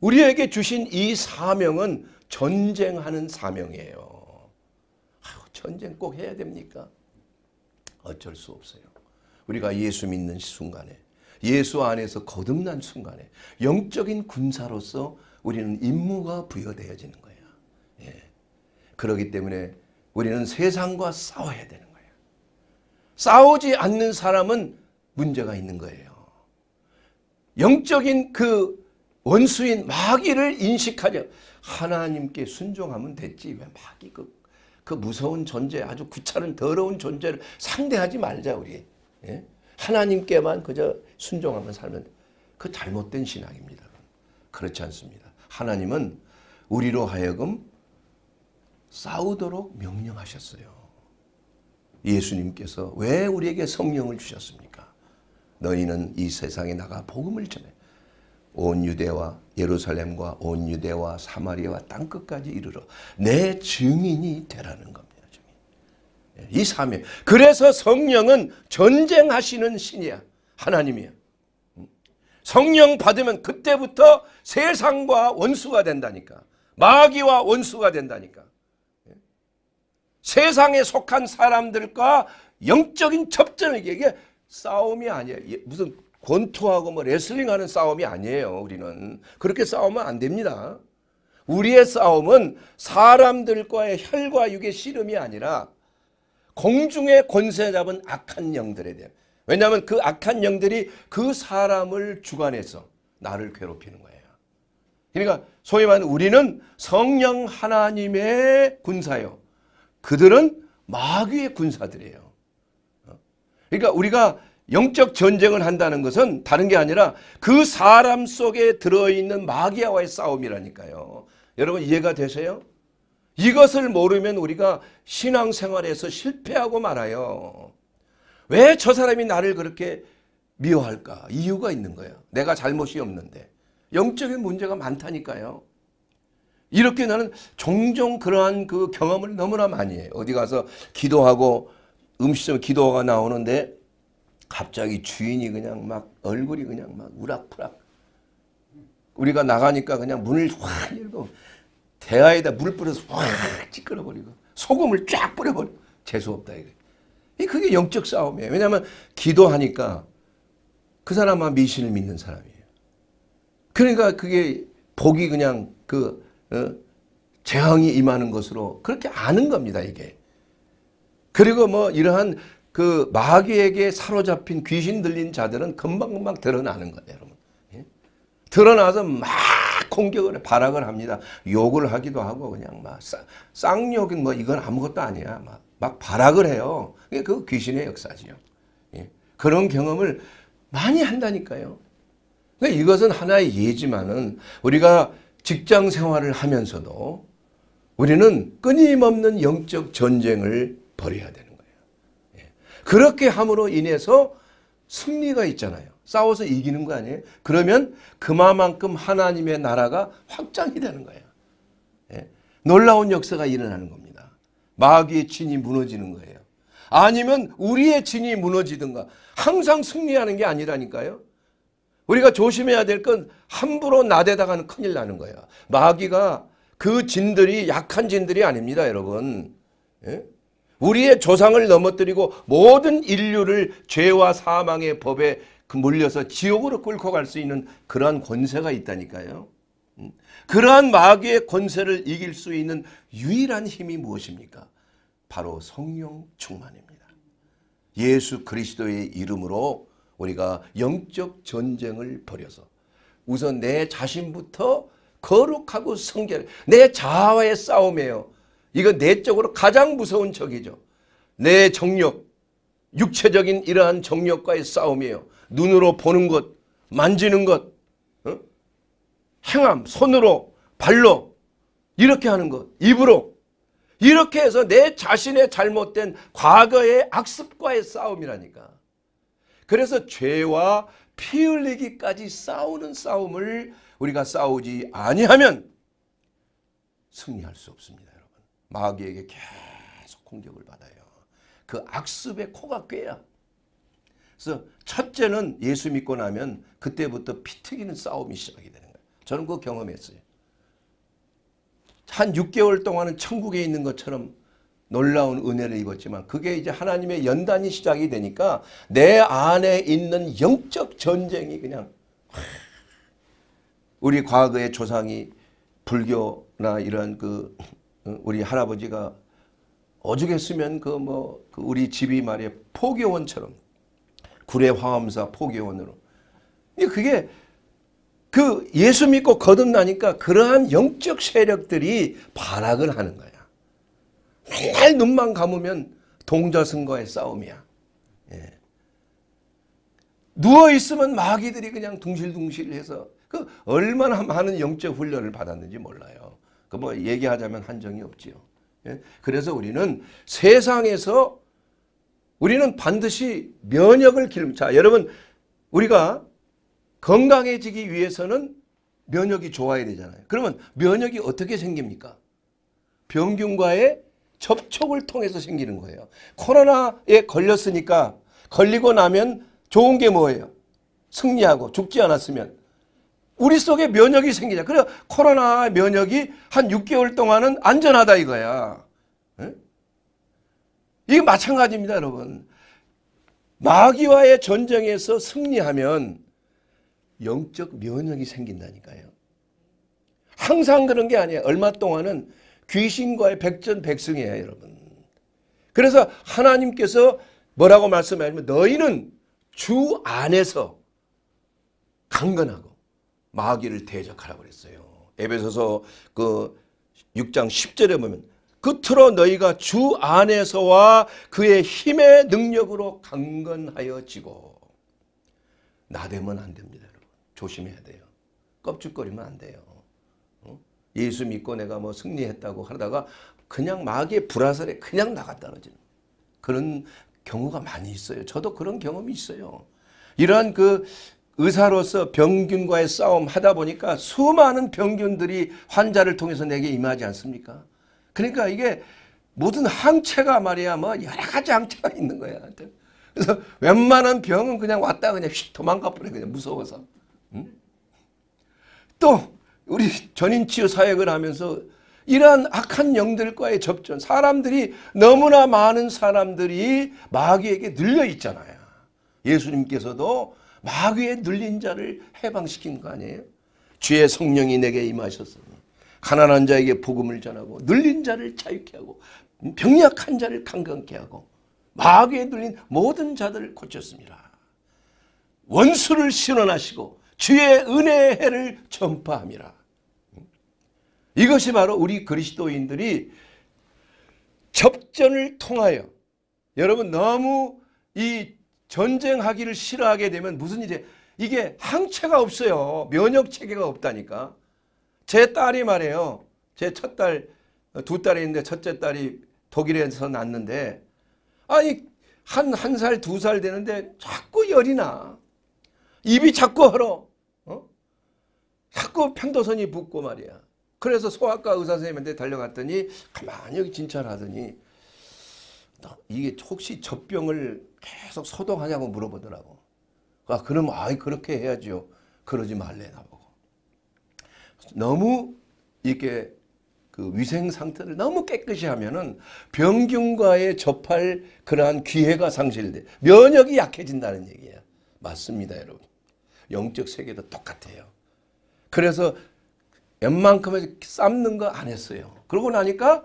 Speaker 1: 우리에게 주신 이 사명은 전쟁하는 사명이에요. 아유, 전쟁 꼭 해야 됩니까? 어쩔 수 없어요. 우리가 예수 믿는 순간에 예수 안에서 거듭난 순간에 영적인 군사로서 우리는 임무가 부여되어지는 거야. 예. 그러기 때문에 우리는 세상과 싸워야 되는 거야. 싸우지 않는 사람은 문제가 있는 거예요. 영적인 그 원수인 마귀를 인식하려 하나님께 순종하면 됐지 왜 마귀 그, 그 무서운 존재 아주 구차는 더러운 존재를 상대하지 말자 우리 예? 하나님께만 그저 순종하면 살면 그 잘못된 신앙입니다 그렇지 않습니다 하나님은 우리로 하여금 싸우도록 명령하셨어요. 예수님께서 왜 우리에게 성령을 주셨습니까? 너희는 이 세상에 나가 복음을 전해 온 유대와 예루살렘과 온 유대와 사마리아와 땅 끝까지 이르러 내 증인이 되라는 겁니다. 증인. 예, 이 사명. 그래서 성령은 전쟁하시는 신이야. 하나님이야. 성령 받으면 그때부터 세상과 원수가 된다니까. 마귀와 원수가 된다니까. 세상에 속한 사람들과 영적인 접전을 이게 싸움이 아니에요. 예, 무슨 권투하고 뭐 레슬링하는 싸움이 아니에요. 우리는 그렇게 싸우면 안 됩니다. 우리의 싸움은 사람들과의 혈과 육의 씨름이 아니라 공중의 권세 잡은 악한 영들에 대한 왜냐하면 그 악한 영들이 그 사람을 주관해서 나를 괴롭히는 거예요. 그러니까 소위 말하는 우리는 성령 하나님의 군사요. 그들은 마귀의 군사들이에요. 어? 그러니까 우리가 영적 전쟁을 한다는 것은 다른 게 아니라 그 사람 속에 들어있는 마귀와의 싸움이라니까요. 여러분 이해가 되세요? 이것을 모르면 우리가 신앙생활에서 실패하고 말아요. 왜저 사람이 나를 그렇게 미워할까? 이유가 있는 거예요. 내가 잘못이 없는데. 영적인 문제가 많다니까요. 이렇게 나는 종종 그러한 그 경험을 너무나 많이 해요. 어디 가서 기도하고 음식점 기도가 나오는데 갑자기 주인이 그냥 막 얼굴이 그냥 막 우락부락. 우리가 나가니까 그냥 문을 확 열고 대야에다 물 뿌려서 확 찌끄러버리고 소금을 쫙 뿌려버리고 재수없다 이거 그게 영적 싸움이에요. 왜냐하면 기도하니까 그 사람은 미신을 믿는 사람이에요. 그러니까 그게 복이 그냥 그 어, 재앙이 임하는 것으로 그렇게 아는 겁니다. 이게. 그리고 뭐 이러한 그 마귀에게 사로잡힌 귀신 들린 자들은 금방금방 드러나는 거예요. 여러분. 예? 드러나서 막 공격을 해, 발악을 합니다. 욕을 하기도 하고 그냥 막 쌍, 욕은뭐 이건 아무것도 아니야. 막, 막 발악을 해요. 그게 그 귀신의 역사지요. 예. 그런 경험을 많이 한다니까요. 그러니까 이것은 하나의 예지만은 우리가 직장 생활을 하면서도 우리는 끊임없는 영적 전쟁을 벌여야 되는 거예요. 예. 그렇게 함으로 인해서 승리가 있잖아요. 싸워서 이기는 거 아니에요? 그러면 그만큼 하나님의 나라가 확장이 되는 거예요. 예. 놀라운 역사가 일어나는 겁니다. 마귀의 친이 무너지는 거예요. 아니면 우리의 진이 무너지든가. 항상 승리하는 게 아니라니까요. 우리가 조심해야 될 건 함부로 나대다가는 큰일 나는 거예요. 마귀가 그 진들이 약한 진들이 아닙니다, 여러분. 예? 우리의 조상을 넘어뜨리고 모든 인류를 죄와 사망의 법에 그 물려서 지옥으로 끌고 갈 수 있는 그러한 권세가 있다니까요. 음? 그러한 마귀의 권세를 이길 수 있는 유일한 힘이 무엇입니까? 바로 성령 충만입니다. 예수 그리스도의 이름으로 우리가 영적 전쟁을 벌여서 우선 내 자신부터 거룩하고 성결, 내 자아와의 싸움이에요. 이거 내적으로 가장 무서운 적이죠. 내 정력, 육체적인 이러한 정력과의 싸움이에요. 눈으로 보는 것, 만지는 것, 어? 행함, 손으로, 발로 이렇게 하는 것, 입으로 이렇게 해서 내 자신의 잘못된 과거의 악습과의 싸움이라니까. 그래서 죄와 피 흘리기까지 싸우는 싸움을 우리가 싸우지 아니하면 승리할 수 없습니다, 여러분. 마귀에게 계속 공격을 받아요. 그 악습의 코가 꿰야. 그래서 첫째는 예수 믿고 나면 그때부터 피 튀기는 싸움이 시작이 되는 거예요. 저는 그 경험했어요. 한 6개월 동안은 천국에 있는 것처럼 놀라운 은혜를 입었지만 그게 이제 하나님의 연단이 시작이 되니까 내 안에 있는 영적 전쟁이 그냥 우리 과거의 조상이 불교나 이런 그 어, 우리 할아버지가 어죽했으면 그뭐 그 우리 집이 말이에 포교원처럼 구례화엄사 포교원으로 그게 그 예수 믿고 거듭나니까 그러한 영적 세력들이 발악을 하는 거야. 맨날 눈만 감으면 동자승과의 싸움이야. 예. 누워있으면 마귀들이 그냥 둥실둥실해서 그 얼마나 많은 영적 훈련을 받았는지 몰라요. 그 뭐 얘기하자면 한정이 없지요. 예? 그래서 우리는 세상에서 우리는 반드시 면역을 기름. 자, 여러분 우리가 건강해지기 위해서는 면역이 좋아야 되잖아요. 그러면 면역이 어떻게 생깁니까? 병균과의 접촉을 통해서 생기는 거예요. 코로나에 걸렸으니까 걸리고 나면 좋은 게 뭐예요? 승리하고 죽지 않았으면 우리 속에 면역이 생기자. 그래 코로나 면역이 한 6개월 동안은 안전하다 이거야. 이게 마찬가지입니다, 여러분. 마귀와의 전쟁에서 승리하면 영적 면역이 생긴다니까요. 항상 그런 게 아니에요. 얼마 동안은 귀신과의 백전백승이에요, 여러분. 그래서 하나님께서 뭐라고 말씀하냐면 너희는 주 안에서 강건하고 마귀를 대적하라고 그랬어요. 에베소서 그 6장 10절에 보면 그토록 너희가 주 안에서와 그의 힘의 능력으로 강건하여지고 나대면 안 됩니다. 조심해야 돼요. 껍질거리면 안 돼요. 어? 예수 믿고 내가 뭐 승리했다고 하다가 그냥 마귀의 불화살에 그냥 나가 떨어지는 그런 경우가 많이 있어요. 저도 그런 경험이 있어요. 이러한 그 의사로서 병균과의 싸움 하다 보니까 수많은 병균들이 환자를 통해서 내게 임하지 않습니까? 그러니까 이게 모든 항체가 말이야 뭐 여러 가지 항체가 있는 거야. 그래서 웬만한 병은 그냥 왔다 그냥 휙 도망가 버려 그냥 무서워서. 또 우리 전인치유 사역을 하면서 이러한 악한 영들과의 접전 사람들이 너무나 많은 사람들이 마귀에게 늘려 있잖아요. 예수님께서도 마귀에 눌린 자를 해방시킨 거 아니에요? 주의 성령이 내게 임하셨으니 가난한 자에게 복음을 전하고 눌린 자를 자유케 하고 병약한 자를 강건케 하고 마귀에 눌린 모든 자들을 고쳤습니다. 원수를 신원하시고 주의 은혜의 해를 전파함이라. 이것이 바로 우리 그리스도인들이 접전을 통하여 여러분 너무 이 전쟁하기를 싫어하게 되면 무슨 일이 이게 항체가 없어요. 면역 체계가 없다니까. 제 딸이 말해요. 제 첫 딸, 두 딸이 있는데 첫째 딸이 독일에서 낳는데 아니 한한 살 두 살 되는데 자꾸 열이 나. 입이 자꾸 헐어. 자꾸 편도선이 붙고 말이야. 그래서 소아과 의사 선생님한테 달려갔더니 가만히 여기 진찰하더니 이게 혹시 젖병을 계속 소독하냐고 물어보더라고. 아 그럼 아이 그렇게 해야지요. 그러지 말래 나보고. 너무 이렇게 그 위생 상태를 너무 깨끗이 하면은 병균과의 접할 그러한 기회가 상실돼 면역이 약해진다는 얘기야. 맞습니다, 여러분. 영적 세계도 똑같아요. 그래서 웬만큼은 는거 안 했어요. 그러고 나니까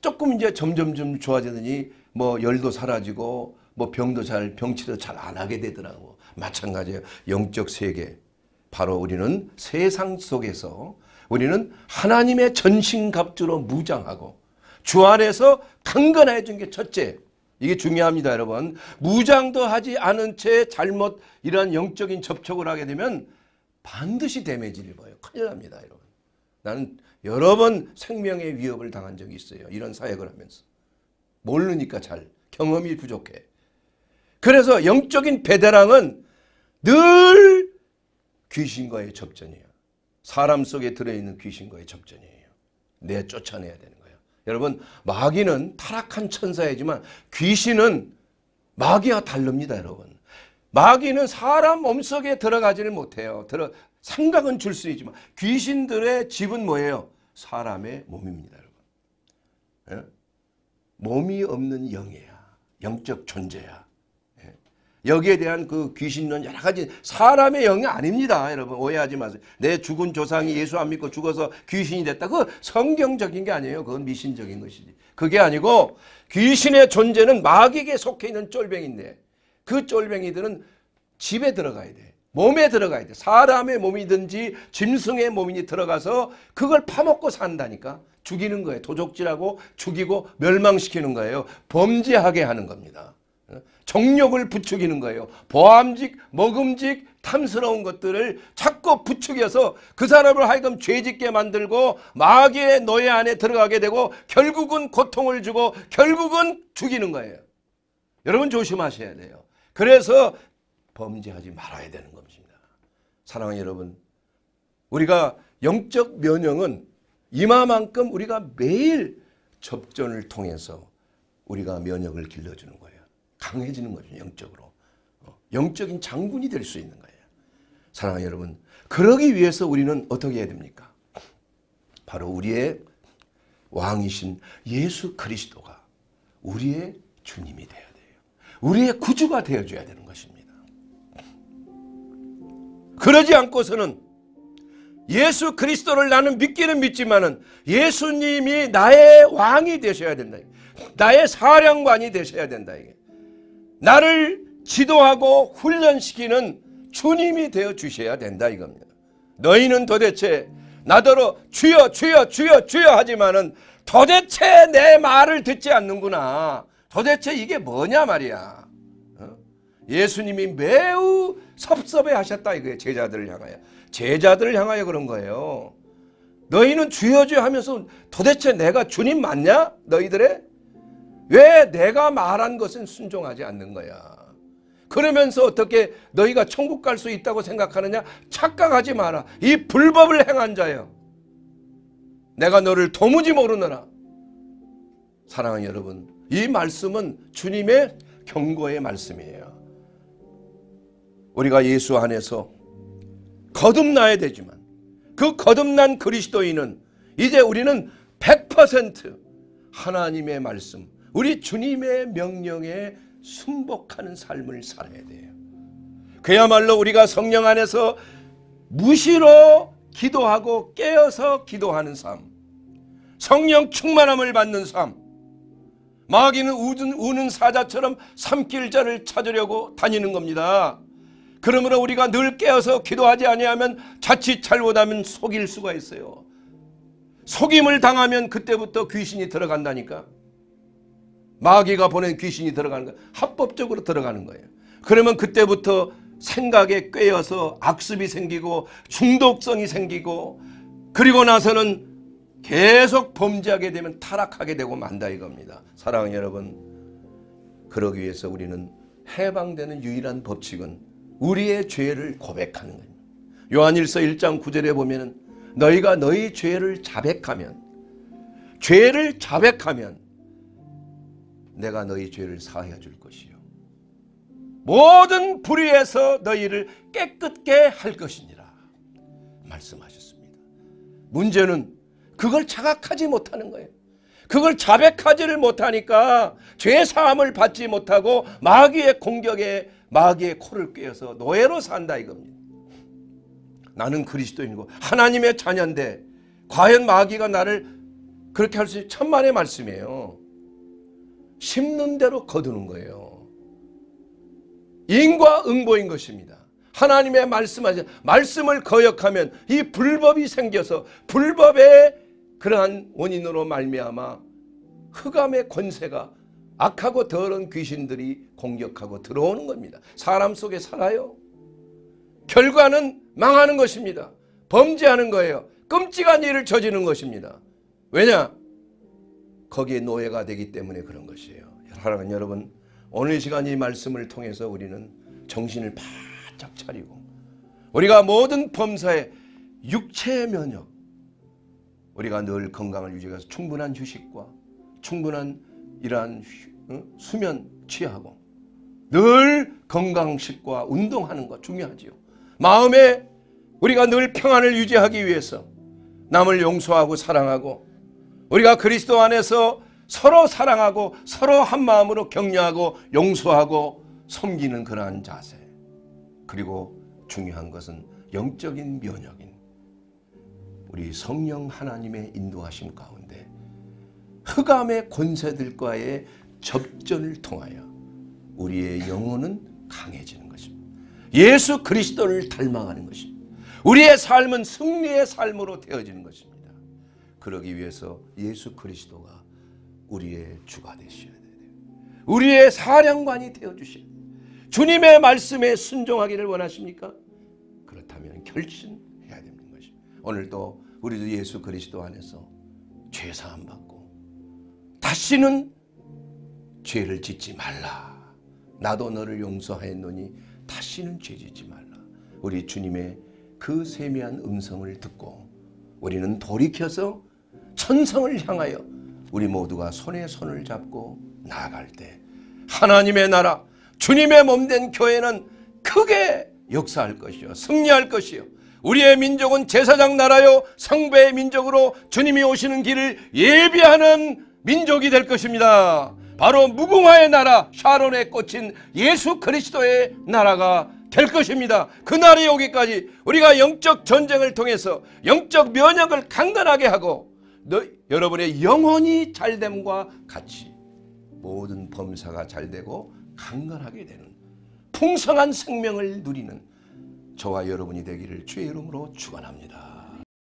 Speaker 1: 조금 이제 점점점 좋아지더니 뭐 열도 사라지고 뭐 병도 잘 병치도 잘 안 하게 되더라고. 마찬가지예요. 영적 세계. 바로 우리는 세상 속에서 우리는 하나님의 전신갑주로 무장하고 주 안에서 강건해진 게 첫째. 이게 중요합니다, 여러분. 무장도 하지 않은 채 잘못 이러 영적인 접촉을 하게 되면 반드시 데미지를 입요 큰일 납니다. 여러분. 나는 여러 번 생명의 위협을 당한 적이 있어요. 이런 사역을 하면서. 모르니까 잘. 경험이 부족해. 그래서 영적인 베테랑은 늘 귀신과의 접전이에요. 사람 속에 들어있는 귀신과의 접전이에요. 내 쫓아내야 되는 거예요. 여러분 마귀는 타락한 천사이지만 귀신은 마귀와 다릅니다. 여러분. 마귀는 사람 몸속에 들어가지를 못해요. 들어 상각은 줄수이지만 귀신들의 집은 뭐예요? 사람의 몸입니다, 여러분. 예? 몸이 없는 영이야. 영적 존재야. 예? 여기에 대한 그 귀신은 여러 가지 사람의 영이 아닙니다. 여러분 오해하지 마세요. 내 죽은 조상이 예수 안 믿고 죽어서 귀신이 됐다. 그 성경적인 게 아니에요. 그건 미신적인 것이지. 그게 아니고 귀신의 존재는 마귀에 속해 있는 쫄병인데 그 쫄병이들은 집에 들어가야 돼. 몸에 들어가야 돼. 사람의 몸이든지 짐승의 몸이 들어가서 그걸 파먹고 산다니까. 죽이는 거예요. 도적질하고 죽이고 멸망시키는 거예요. 범죄하게 하는 겁니다. 정력을 부추기는 거예요. 보암직, 먹음직, 탐스러운 것들을 자꾸 부추겨서 그 사람을 하여금 죄짓게 만들고 마귀의 노예 안에 들어가게 되고 결국은 고통을 주고 결국은 죽이는 거예요. 여러분 조심하셔야 돼요. 그래서 범죄하지 말아야 되는 것입니다 사랑하는 여러분, 우리가 영적 면역은 이마만큼 우리가 매일 접전을 통해서 우리가 면역을 길러주는 거예요. 강해지는 거죠, 영적으로. 어, 영적인 장군이 될 수 있는 거예요. 사랑하는 여러분, 그러기 위해서 우리는 어떻게 해야 됩니까? 바로 우리의 왕이신 예수 그리스도가 우리의 주님이 돼요. 우리의 구주가 되어줘야 되는 것입니다. 그러지 않고서는 예수 그리스도를 나는 믿기는 믿지만은 예수님이 나의 왕이 되셔야 된다. 나의 사령관이 되셔야 된다. 이게. 나를 지도하고 훈련시키는 주님이 되어 주셔야 된다 이겁니다. 너희는 도대체 나더러 주여 주여 주여 주여 하지만은 도대체 내 말을 듣지 않는구나. 도대체 이게 뭐냐 말이야. 어? 예수님이 매우 섭섭해 하셨다 이거예요. 제자들을 향하여. 제자들을 향하여 그런 거예요. 너희는 주여 주여 하면서 도대체 내가 주님 맞냐? 너희들의? 왜 내가 말한 것은 순종하지 않는 거야. 그러면서 어떻게 너희가 천국 갈 수 있다고 생각하느냐? 착각하지 마라. 이 불법을 행한 자여. 내가 너를 도무지 모르느라. 사랑하는 여러분, 이 말씀은 주님의 경고의 말씀이에요. 우리가 예수 안에서 거듭나야 되지만 그 거듭난 그리스도인은 이제 우리는 100% 하나님의 말씀, 우리 주님의 명령에 순복하는 삶을 살아야 돼요. 그야말로 우리가 성령 안에서 무시로 기도하고 깨어서 기도하는 삶, 성령 충만함을 받는 삶, 마귀는 우는, 우는 사자처럼 삼킬 자를 찾으려고 다니는 겁니다. 그러므로 우리가 늘 깨어서 기도하지 아니하면 자칫 잘못하면 속일 수가 있어요. 속임을 당하면 그때부터 귀신이 들어간다니까. 마귀가 보낸 귀신이 들어가는 거예요. 합법적으로 들어가는 거예요. 그러면 그때부터 생각에 꿰여서 악습이 생기고 중독성이 생기고 그리고 나서는 계속 범죄하게 되면 타락하게 되고 만다 이겁니다. 사랑하는 여러분 그러기 위해서 우리는 해방되는 유일한 법칙은 우리의 죄를 고백하는 겁니다. 요한일서 1장 9절에 보면 너희가 너희 죄를 자백하면 죄를 자백하면 내가 너희 죄를 사하여 줄 것이요 모든 불의에서 너희를 깨끗게 할 것이니라 말씀하셨습니다. 문제는 그걸 자각하지 못하는 거예요. 그걸 자백하지를 못하니까 죄 사함을 받지 못하고 마귀의 공격에 마귀의 코를 꿰어서 노예로 산다 이겁니다. 나는 그리스도인이고 하나님의 자녀인데 과연 마귀가 나를 그렇게 할 수 있는 천만의 말씀이에요. 심는 대로 거두는 거예요. 인과응보인 것입니다. 하나님의 말씀하신 말씀을 거역하면 이 불법이 생겨서 불법의 그러한 원인으로 말미암아 흑암의 권세가 악하고 더러운 귀신들이 공격하고 들어오는 겁니다. 사람 속에 살아요. 결과는 망하는 것입니다. 범죄하는 거예요. 끔찍한 일을 저지는 것입니다. 왜냐? 거기에 노예가 되기 때문에 그런 것이에요. 사랑하는 여러분, 오늘 시간 이 말씀을 통해서 우리는 정신을 바짝 차리고 우리가 모든 범사에 육체 면역, 우리가 늘 건강을 유지해서 충분한 휴식과 충분한 이러한 어? 수면 취하고 늘 건강식과 운동하는 것 중요하지요. 마음에 우리가 늘 평안을 유지하기 위해서 남을 용서하고 사랑하고 우리가 그리스도 안에서 서로 사랑하고 서로 한 마음으로 격려하고 용서하고 섬기는 그러한 자세. 그리고 중요한 것은 영적인 면역인 우리 성령 하나님의 인도하심 가운데 흑암의 권세들과의 접전을 통하여 우리의 영혼은 강해지는 것입니다. 예수 그리스도를 닮아가는 것입니다. 우리의 삶은 승리의 삶으로 되어지는 것입니다. 그러기 위해서 예수 그리스도가 우리의 주가 되셔야 돼요. 우리의 사령관이 되어 주셔야 돼요. 주님의 말씀에 순종하기를 원하십니까? 그렇다면 결심 오늘도 우리 도 예수 그리스도 안에서 죄 사함 받고 다시는 죄를 짓지 말라. 나도 너를 용서하였노니 다시는 죄 짓지 말라. 우리 주님의 그 세미한 음성을 듣고 우리는 돌이켜서 천성을 향하여 우리 모두가 손에 손을 잡고 나아갈 때 하나님의 나라 주님의 몸 된 교회는 크게 역사할 것이요 승리할 것이요 우리의 민족은 제사장 나라요 성배의 민족으로 주님이 오시는 길을 예비하는 민족이 될 것입니다. 바로 무궁화의 나라 샤론의 꽃인 예수 그리스도의 나라가 될 것입니다. 그날이 오기까지 우리가 영적 전쟁을 통해서 영적 면역을 강건하게 하고 너, 여러분의 영혼이 잘됨과 같이 모든 범사가 잘되고 강건하게 되는 풍성한 생명을 누리는 저와 여러분이 되기를 주의 이름으로 축원합니다.